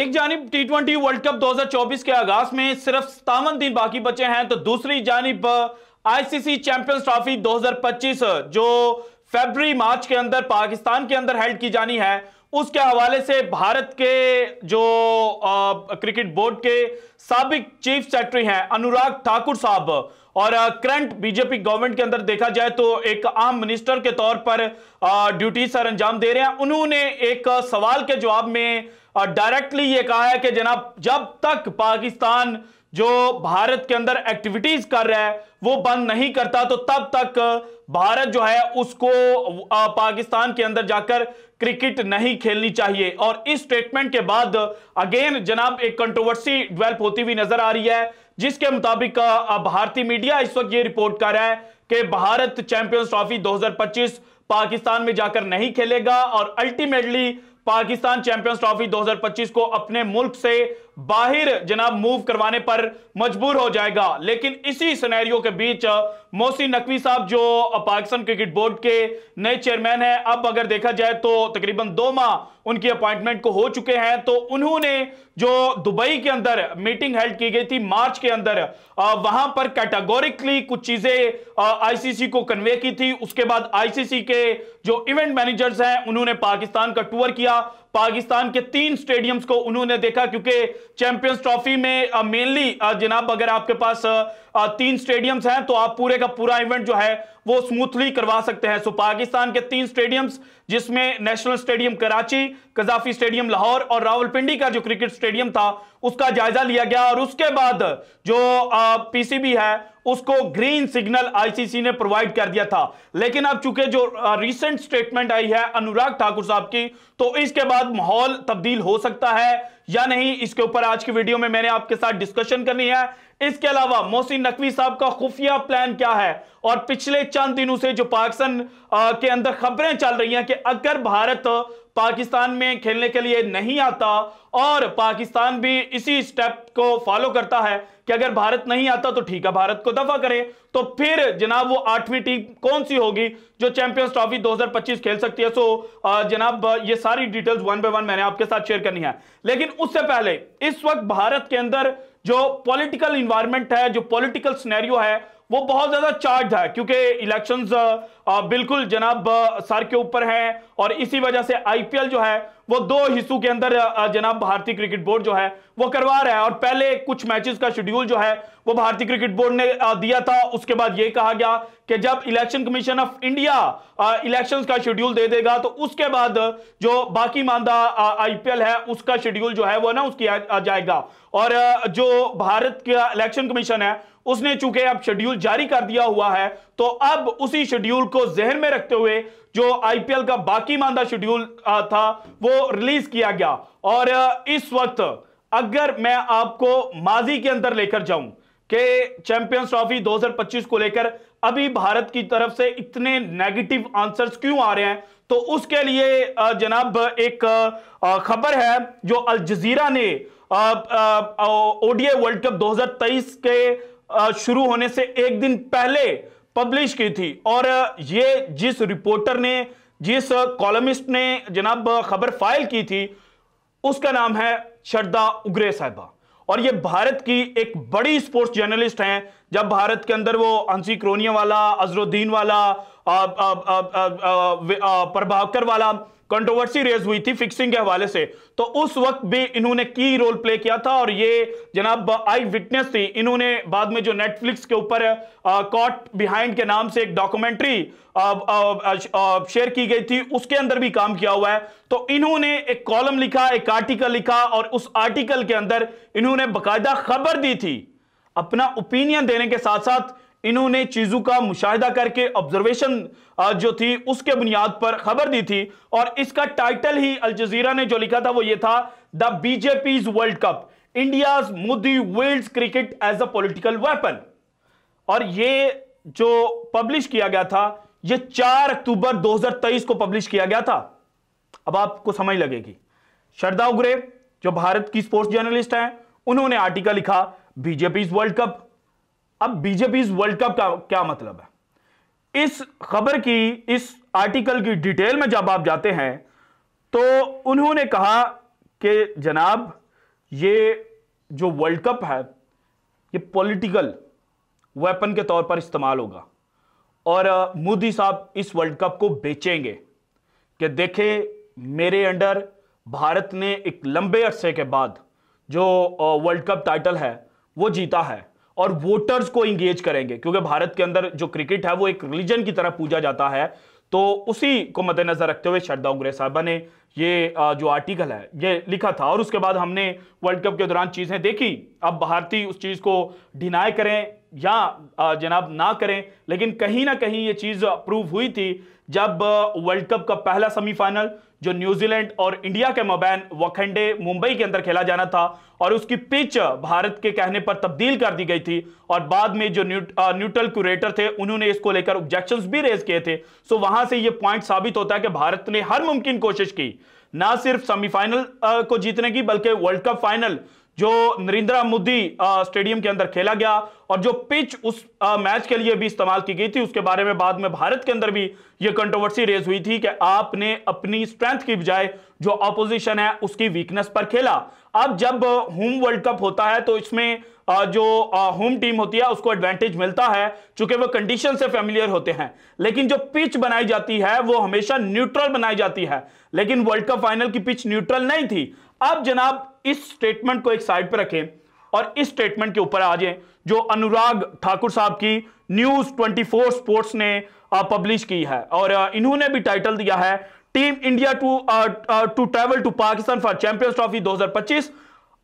एक जानब T twenty world cup 2024 के आगाज में सिर्फ सतावन दिन बाकी बचे हैं तो दूसरी जानब आईसीसी चैंपियंस ट्रॉफी 2025 जो फरवरी मार्च के अंदर पाकिस्तान के अंदर हेल्ड की जानी है उसके हवाले से भारत के जो आ, क्रिकेट बोर्ड के सबक चीफ सेक्रेटरी हैं अनुराग ठाकुर साहब और करंट बीजेपी गवर्नमेंट के अंदर देखा जाए तो एक आम मिनिस्टर के तौर पर ड्यूटी सर अंजाम दे रहे हैं उन्होंने एक सवाल के जवाब में डायरेक्टली ये कहा है कि जनाब जब तक पाकिस्तान जो भारत के अंदर एक्टिविटीज कर रहा है वो बंद नहीं करता तो तब तक भारत जो है उसको पाकिस्तान के अंदर जाकर क्रिकेट नहीं खेलनी चाहिए और इस स्टेटमेंट के बाद अगेन जनाब एक कंट्रोवर्सी डेवलप होती हुई नजर आ रही है जिसके मुताबिक भारतीय मीडिया इस वक्त ये रिपोर्ट कर रहा है कि भारत चैंपियंस ट्रॉफी दो पाकिस्तान में जाकर नहीं खेलेगा और अल्टीमेटली पाकिस्तान चैंपियंस ट्रॉफी 2025 को अपने मुल्क से बाहर जनाब मूव करवाने पर मजबूर हो जाएगा लेकिन इसी सिनेरियो के बीच मोहसिन नकवी साहब जो पाकिस्तान क्रिकेट बोर्ड के नए चेयरमैन हैं अब अगर देखा जाए तो तकरीबन दो माह उनकी अपॉइंटमेंट को हो चुके हैं तो उन्होंने जो दुबई के अंदर मीटिंग हेल्ड की गई थी मार्च के अंदर वहां पर कैटेगोरिकली कुछ चीजें आईसीसी को कन्वे की थी उसके बाद आईसीसी के जो इवेंट मैनेजर्स हैं उन्होंने पाकिस्तान का टूर किया पाकिस्तान के तीन स्टेडियम्स को उन्होंने देखा क्योंकि चैंपियंस ट्रॉफी में मेनली जनाब अगर आपके पास तीन स्टेडियम्स हैं तो आप पूरे का पूरा इवेंट जो है वो स्मूथली करवा सकते हैं सो पाकिस्तान के तीन स्टेडियम्स जिसमें national stadium Karachi Gaddafi stadium Lahore और रावलपिंडी का जो क्रिकेट स्टेडियम था उसका जायजा लिया गया और उसके बाद जो पीसीबी है उसको ग्रीन सिग्नल आईसीसी ने प्रोवाइड कर दिया था लेकिन अब चूंकि जो रिसेंट स्टेटमेंट आई है अनुराग ठाकुर साहब की तो इसके बाद माहौल तब्दील हो सकता है या नहीं इसके ऊपर आज की वीडियो में मैंने आपके साथ डिस्कशन करनी है इसके अलावा मोहसिन नकवी साहब का खुफिया प्लान क्या है और पिछले चंद दिनों से जो पाकिस्तान के अंदर खबरें चल रही हैं कि अगर भारत पाकिस्तान में खेलने के लिए नहीं आता और पाकिस्तान भी इसी स्टेप को फॉलो करता है कि अगर भारत नहीं आता तो ठीक है भारत को दफा करें तो फिर जनाब वो आठवीं टीम कौन सी होगी जो चैंपियंस ट्रॉफी 2025 खेल सकती है सो जनाब ये सारी डिटेल्स वन बाय वन मैंने आपके साथ शेयर करनी है लेकिन उससे पहले इस वक्त भारत के अंदर जो पॉलिटिकल इन्वायरमेंट है जो पॉलिटिकल स्नेरियो है वो बहुत ज्यादा चार्ज है क्योंकि इलेक्शंस बिल्कुल जनाब सर के ऊपर हैं और इसी वजह से आईपीएल जो है वो दो हिस्सों के अंदर जनाब भारतीय क्रिकेट बोर्ड जो है वो करवा रहा है और पहले कुछ मैचेस का शेड्यूल जो है वो भारतीय क्रिकेट बोर्ड ने दिया था उसके बाद ये कहा गया कि जब election commission of India elections का शेड्यूल दे देगा तो उसके बाद जो बाकी मानदा आईपीएल है उसका शेड्यूल जो है वो अनाउंस किया जाएगा और जो भारत का इलेक्शन कमीशन है उसने चूंकि अब शेड्यूल जारी कर दिया हुआ है तो अब उसी शेड्यूल को जहन में रखते हुए जो आईपीएल का बाकी मांदा शेड्यूल था वो रिलीज किया गया और इस वक्त अगर मैं आपको माजी के अंदर लेकर जाऊं कि चैंपियंस ट्रॉफी 2025 को लेकर अभी भारत की तरफ से इतने नेगेटिव आंसर्स क्यों आ रहे हैं तो उसके लिए जनाब एक खबर है जो अल जजीरा ने ओडीए वर्ल्ड कप 2023 के शुरू होने से एक दिन पहले पब्लिश की थी और ये जिस रिपोर्टर ने जिस कॉलमिस्ट ने जनाब खबर फाइल की थी उसका नाम है श्रद्धा उग्रे साहबा और ये भारत की एक बड़ी स्पोर्ट्स जर्नलिस्ट हैं जब भारत के अंदर वो अंसी क्रोनिया वाला अजरुद्दीन वाला प्रभाकर वाला कंट्रोवर्सी रेज हुई थी फिक्सिंग के हवाले से तो उस वक्त भी इन्होंने की रोल प्ले किया था और ये जनाब आई विटनेस थी इन्होंने बाद में जो नेटफ्लिक्स के ऊपर कॉट बिहाइंड के नाम से एक डॉक्यूमेंट्री शेयर की गई थी उसके अंदर भी काम किया हुआ है तो इन्होंने एक कॉलम लिखा एक आर्टिकल लिखा और उस आर्टिकल के अंदर इन्होंने बाकायदा खबर दी थी अपना ओपिनियन देने के साथ साथ इन्होंने चीज़ों का मुशाहिदा करके ऑब्जर्वेशन जो थी उसके बुनियाद पर खबर दी थी और इसका टाइटल ही अल जजीरा ने जो लिखा था वो ये था the BJP world cup India Modi world cricket as a political weapon और ये जो पब्लिश किया गया था ये 4 अक्टूबर 2023 को पब्लिश किया गया था अब आपको समझ लगेगी श्रद्धा उगरे जो भारत की स्पोर्ट्स जर्नलिस्ट हैं उन्होंने आर्टिकल लिखा बीजेपी वर्ल्ड कप अब बीजेपी वर्ल्ड कप का क्या मतलब है इस खबर की इस आर्टिकल की डिटेल में जब आप जाते हैं तो उन्होंने कहा कि जनाब ये जो वर्ल्ड कप है ये पॉलिटिकल वेपन के तौर पर इस्तेमाल होगा और मोदी साहब इस वर्ल्ड कप को बेचेंगे कि देखे मेरे अंडर भारत ने एक लंबे अरसे के बाद जो वर्ल्ड कप टाइटल है वो जीता है और वोटर्स को इंगेज करेंगे क्योंकि भारत के अंदर जो क्रिकेट है वो एक रिलीजन की तरह पूजा जाता है तो उसी को मद्देनजर रखते हुए शरदा उंगरे साहबा ने ये जो आर्टिकल है ये लिखा था और उसके बाद हमने वर्ल्ड कप के दौरान चीज़ें देखी अब भारतीय उस चीज़ को डिनाई करें या जनाब ना करें लेकिन कहीं ना कहीं ये चीज़ प्रूव हुई थी जब वर्ल्ड कप का पहला सेमीफाइनल जो न्यूजीलैंड और इंडिया के मोबैन वखंडे मुंबई के अंदर खेला जाना था और उसकी पिच भारत के कहने पर तब्दील कर दी गई थी और बाद में जो न्यूट, न्यूट्रल क्यूरेटर थे उन्होंने इसको लेकर ऑब्जेक्शन भी रेज किए थे सो वहां से यह पॉइंट साबित होता है कि भारत ने हर मुमकिन कोशिश की ना सिर्फ सेमीफाइनल को जीतने की बल्कि वर्ल्ड कप फाइनल जो नरेंद्र मोदी स्टेडियम के अंदर खेला गया और जो पिच उस आ, मैच के लिए भी इस्तेमाल की गई थी उसके बारे में बाद में भारत के अंदर भी ये कंट्रोवर्सी रेज हुई थी कि आपने अपनी स्ट्रेंथ की बजाय जो ऑपोजिशन है उसकी वीकनेस पर खेला अब जब होम वर्ल्ड कप होता है तो इसमें जो होम टीम होती है उसको एडवांटेज मिलता है चूंकि वह कंडीशन से फेमिलियर होते हैं लेकिन जो पिच बनाई जाती है वो हमेशा न्यूट्रल बनाई जाती है लेकिन वर्ल्ड कप फाइनल की पिच न्यूट्रल नहीं थी अब जनाब इस स्टेटमेंट को एक साइड पर रखें और इस स्टेटमेंट के ऊपर आ जाएं जो अनुराग ठाकुर साहब की न्यूज 24 स्पोर्ट्स ने पब्लिश की है और इन्होंने भी टाइटल दिया है team India to to travel to Pakistan for champions trophy 2025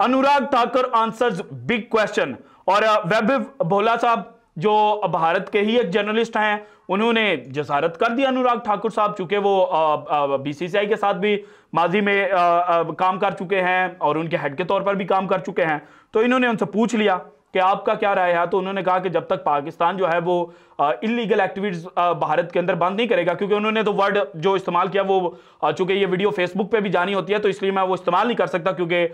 Anurag Thakur answers big question और वैभव भोला साहब जो भारत के ही एक जर्नलिस्ट हैं उन्होंने जसारत कर दी अनुराग ठाकुर साहब चूंकि वो बीसीसीआई के साथ भी माजी में आ, आ, काम कर चुके हैं और उनके हेड के तौर पर भी काम कर चुके हैं तो इन्होंने उनसे पूछ लिया कि आपका क्या राय है तो उन्होंने कहा कि जब तक पाकिस्तान जो है वो इलीगल एक्टिविटीज भारत के अंदर बंद नहीं करेगा क्योंकि उन्होंने तो वर्ड जो इस्तेमाल किया वो चूंकि ये वीडियो फेसबुक पे भी जानी होती है तो इसलिए मैं वो इस्तेमाल नहीं कर सकता क्योंकि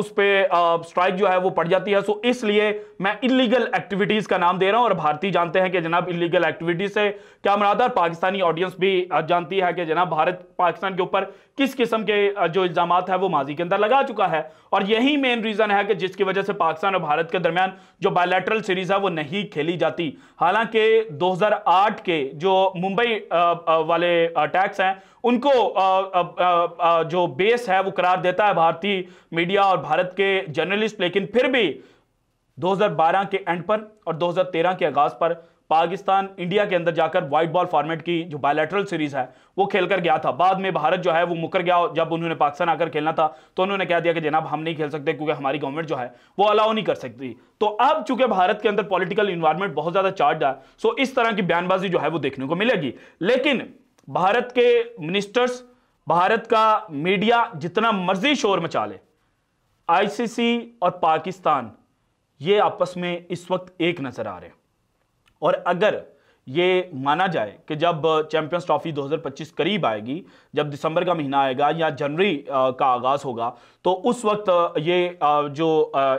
उस पर स्ट्राइक जो है वो पड़ जाती है सो इसलिए मैं इलीगल एक्टिविटीज का नाम दे रहा हूँ और भारतीय जानते हैं कि जनाब इलीगल एक्टिविटीज से क्या मुरादा और पाकिस्तानी ऑडियंस भी जानती है कि जनाब भारत पाकिस्तान के ऊपर किस किस्म के जो इल्जाम है वो माजी के अंदर लगा चुका है और यही मेन रीजन है कि जिसकी वजह से पाकिस्तान और भारत के दरमियान जो बायोलेट्रल सीरीज है वो नहीं खेली जाती हालांकि 2008 के जो मुंबई वाले अटैक्स हैं उनको जो बेस है वो करार देता है भारतीय मीडिया और भारत के जर्नलिस्ट लेकिन फिर भी 2012 के एंड पर और 2013 के आगाज पर पाकिस्तान इंडिया के अंदर जाकर वाइट बॉल फॉर्मेट की जो बायलैटरल सीरीज है वो खेल कर गया था बाद में भारत जो है वो मुकर गया जब उन्होंने पाकिस्तान आकर खेलना था तो उन्होंने कह दिया कि जनाब हम नहीं खेल सकते क्योंकि हमारी गवर्नमेंट जो है वो अलाउ नहीं कर सकती तो अब चूंकि भारत के अंदर पॉलिटिकल इन्वायरमेंट बहुत ज्यादा चार्ज है सो इस तरह की बयानबाजी जो है वो देखने को मिलेगी लेकिन भारत के मिनिस्टर्स भारत का मीडिया जितना मर्जी शोर मचा ले आईसीसी और पाकिस्तान ये आपस में इस वक्त एक नजर आ रहे हैं और अगर ये माना जाए कि जब चैंपियंस ट्रॉफी 2025 करीब आएगी जब दिसंबर का महीना आएगा या जनवरी का आगाज़ होगा तो उस वक्त ये जो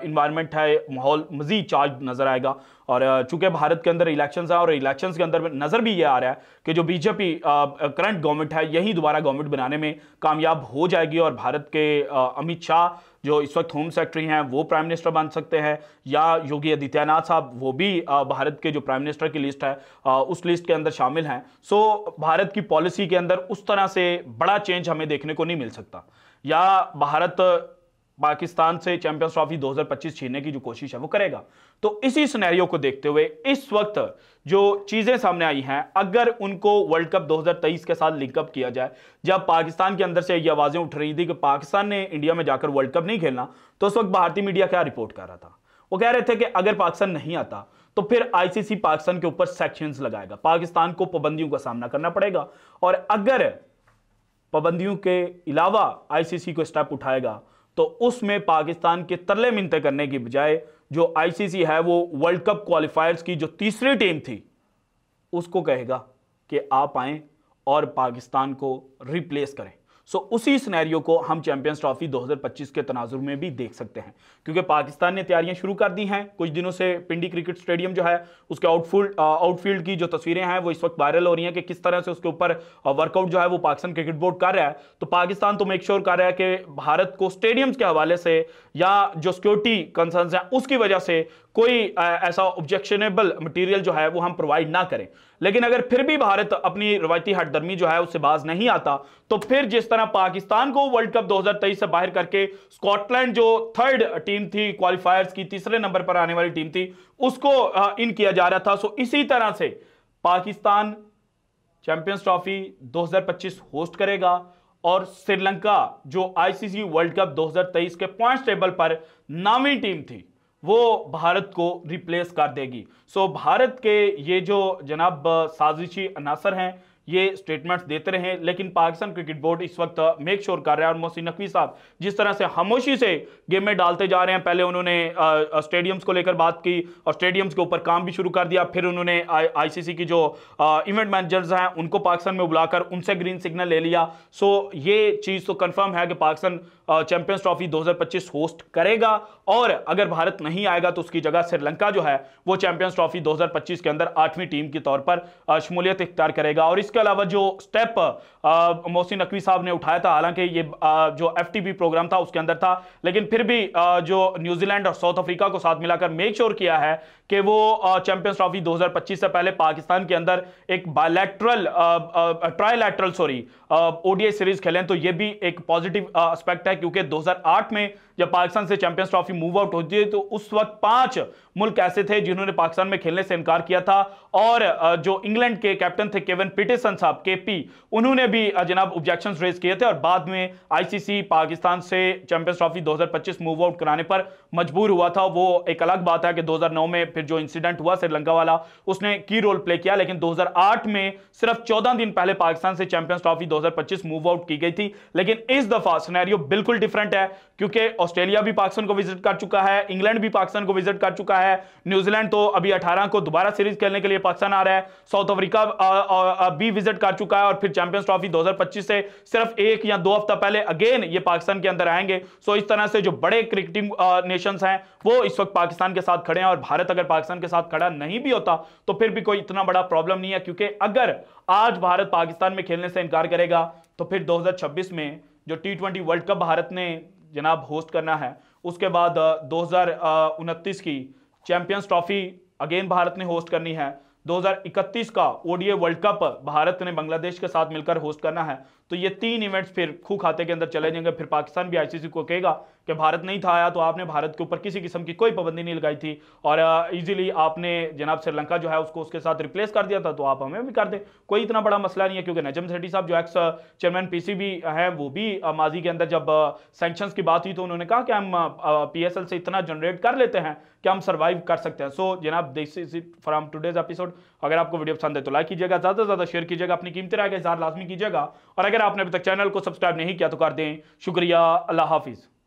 इन्वायरमेंट है माहौल मज़ीद चार्ज नज़र आएगा और चूंकि भारत के अंदर इलेक्शंस हैं और इलेक्शंस के अंदर नज़र भी ये आ रहा है कि जो बीजेपी करंट गवर्नमेंट है यही दोबारा गवर्नमेंट बनाने में कामयाब हो जाएगी और भारत के अमित शाह जो इस वक्त होम सेक्रेटरी हैं वो प्राइम मिनिस्टर बन सकते हैं या योगी आदित्यनाथ साहब वो भी भारत के जो प्राइम मिनिस्टर की लिस्ट है उस लिस्ट के अंदर शामिल हैं सो भारत की पॉलिसी के अंदर उस तरह से बड़ा चेंज हमें देखने को नहीं मिल सकता या भारत पाकिस्तान से चैंपियंस ट्रॉफी 2025 छीनने की जो कोशिश है वो करेगा तो इसी सुनहरियो को देखते हुए इस वक्त जो चीज़ें सामने आई हैं अगर उनको वर्ल्ड कप 2023 के साथ लिंकअप किया जाए जब पाकिस्तान के अंदर से ये आवाज़ें उठ रही थी कि पाकिस्तान ने इंडिया में जाकर वर्ल्ड कप नहीं खेलना तो उस वक्त भारतीय मीडिया क्या रिपोर्ट कर रहा था वो कह रहे थे कि अगर पाकिस्तान नहीं आता तो फिर आईसीसी पाकिस्तान के ऊपर सेक्शन लगाएगा पाकिस्तान को पाबंदियों का सामना करना पड़ेगा और अगर पाबंदियों के अलावा आईसीसी को स्टेप उठाएगा तो उसमें पाकिस्तान के तरले मिनते करने की बजाय जो आईसीसी है वो वर्ल्ड कप क्वालिफायर्स की जो तीसरी टीम थी उसको कहेगा कि आप आए और पाकिस्तान को रिप्लेस करें सो उसी सिनेरियो को हम चैंपियंस ट्रॉफी 2025 के तनाजुर में भी देख सकते हैं क्योंकि पाकिस्तान ने तैयारियां शुरू कर दी हैं कुछ दिनों से पिंडी क्रिकेट स्टेडियम जो है उसके आउटफील्ड आउटफील्ड की जो तस्वीरें हैं वो इस वक्त वायरल हो रही हैं कि किस तरह से उसके ऊपर वर्कआउट जो है वो पाकिस्तान क्रिकेट बोर्ड कर रहा है तो पाकिस्तान तो मेक श्योर कर रहा है कि भारत को स्टेडियम्स के हवाले से या जो सिक्योरिटी कंसर्न हैं उसकी वजह से कोई ऐसा ऑब्जेक्शनेबल मटेरियल जो है वो हम प्रोवाइड ना करें लेकिन अगर फिर भी भारत अपनी रवायती हटदर्मी जो है उससे बाज नहीं आता तो फिर जिस तरह पाकिस्तान को वर्ल्ड कप 2023 से बाहर करके स्कॉटलैंड जो थर्ड टीम थी क्वालिफायर्स की तीसरे नंबर पर आने वाली टीम थी उसको इन किया जा रहा था सो इसी तरह से पाकिस्तान चैंपियंस ट्रॉफी दो होस्ट करेगा और श्रीलंका जो आईसीसी वर्ल्ड कप 2023 के पॉइंट्स टेबल पर नामी टीम थी वो भारत को रिप्लेस कर देगी सो भारत के ये जो जनाब साजिशी अनासर हैं ये स्टेटमेंट्स देते रहे लेकिन पाकिस्तान क्रिकेट बोर्ड इस वक्त मेक श्योर कर रहे हैं और मोहसिन नकवी साहब जिस तरह से खामोशी से गेम में डालते जा रहे हैं पहले उन्होंने स्टेडियम्स को लेकर बात की और स्टेडियम्स के ऊपर काम भी शुरू कर दिया फिर उन्होंने आईसीसी की जो इवेंट मैनेजर्स हैं उनको पाकिस्तान में बुलाकर उनसे ग्रीन सिग्नल ले लिया सो ये चीज़ तो कन्फर्म है कि पाकिस्तान चैंपियंस ट्रॉफी दो होस्ट करेगा और अगर भारत नहीं आएगा तो उसकी जगह श्रीलंका जो है वो चैंपियंस ट्रॉफी दो के अंदर आठवीं टीम के तौर पर शमूलियत इख्तार करेगा और इसके उसके अलावा जो स्टेप मोहसिन नकवी साहब ने उठाया था हालांकि ये आ, जो एफ प्रोग्राम था उसके अंदर था लेकिन फिर भी आ, जो न्यूजीलैंड और साउथ अफ्रीका को साथ मिलाकर मेक श्योर किया है कि वो चैंपियंस ट्रॉफी 2025 से पहले पाकिस्तान के अंदर एक bilateral trilateral sorry ODI series खेलें तो ये भी एक पॉजिटिव एस्पेक्ट है क्योंकि 2008 में जब पाकिस्तान से चैंपियंस ट्रॉफी मूव आउट होती है तो उस वक्त पांच मुल्क ऐसे थे जिन्होंने पाकिस्तान में खेलने से इनकार किया था और जो इंग्लैंड के कैप्टन थे केवन पिटिसन साहब केपी उन्होंने भी जनाब ऑब्जेक्शन रेज किए थे और बाद में आईसीसी पाकिस्तान से चैंपियंस ट्रॉफी 2025 मूव आउट कराने पर मजबूर हुआ था वो एक अलग बात है कि 2009 में फिर जो इंसिडेंट हुआ श्रीलंका वाला उसने की रोल प्ले किया लेकिन 2008 में सिर्फ 14 दिन पहले पाकिस्तान से चैंपियंस ट्रॉफी 2025 मूव आउट की गई थी लेकिन इस दफा सिनेरियो बिल्कुल डिफरेंट है क्योंकि ऑस्ट्रेलिया भी पाकिस्तान को विजिट कर चुका है इंग्लैंड भी पाकिस्तान को विजिट कर चुका है न्यूजीलैंड तो अभी 18 को दोबारा सीरीज खेलने के लिए पाकिस्तान आ रहा है साउथ अफ्रीका भी विजिट कर चुका है और फिर चैंपियंस ट्रॉफी 2025 से सिर्फ एक या दो हफ्ता पहले अगेन ये पाकिस्तान के अंदर आएंगे सो इस तरह से जो बड़े क्रिकेटिंग नेशन हैं वो इस वक्त पाकिस्तान के साथ खड़े हैं और भारत अगर पाकिस्तान के साथ खड़ा नहीं भी होता तो फिर भी कोई इतना बड़ा प्रॉब्लम नहीं है क्योंकि अगर आज भारत पाकिस्तान में खेलने से इनकार करेगा तो फिर 2026 में जो टी वर्ल्ड कप भारत ने जनाब होस्ट करना है उसके बाद दो की चैंपियंस ट्रॉफी अगेन भारत ने होस्ट करनी है 2031 का ओडीए वर्ल्ड कप भारत ने बांग्लादेश के साथ मिलकर होस्ट करना है तो ये तीन इवेंट्स फिर खू खाते के अंदर चले जाएंगे फिर पाकिस्तान भी आईसीसी को कहेगा कि भारत नहीं था आया तो आपने भारत के ऊपर किसी किस्म की कोई पाबंदी नहीं लगाई थी और इजीली आपने जनाब श्रीलंका जो है उसको उसके साथ रिप्लेस कर दिया था तो आप हमें भी कर दें कोई इतना बड़ा मसला नहीं है क्योंकि नजम सेठी साहब जो एक्स चेयरमैन पी हैं वो भी माजी के अंदर जब सेंक्शन की बात हुई तो उन्होंने कहा कि हम पी से इतना जनरेट कर लेते हैं कि हम सर्वाइव कर सकते हैं सो जनाब this is it from today's episode अगर आपको वीडियो पसंद है तो लाइक कीजिएगा ज़्यादा से ज़्यादा शेयर कीजिएगा अपनी कीमती राय का इजहार लाजमी कीजिएगा और अगर अगर आपने अभी तक चैनल को सब्सक्राइब नहीं किया तो कर दें शुक्रिया अल्लाह हाफिज़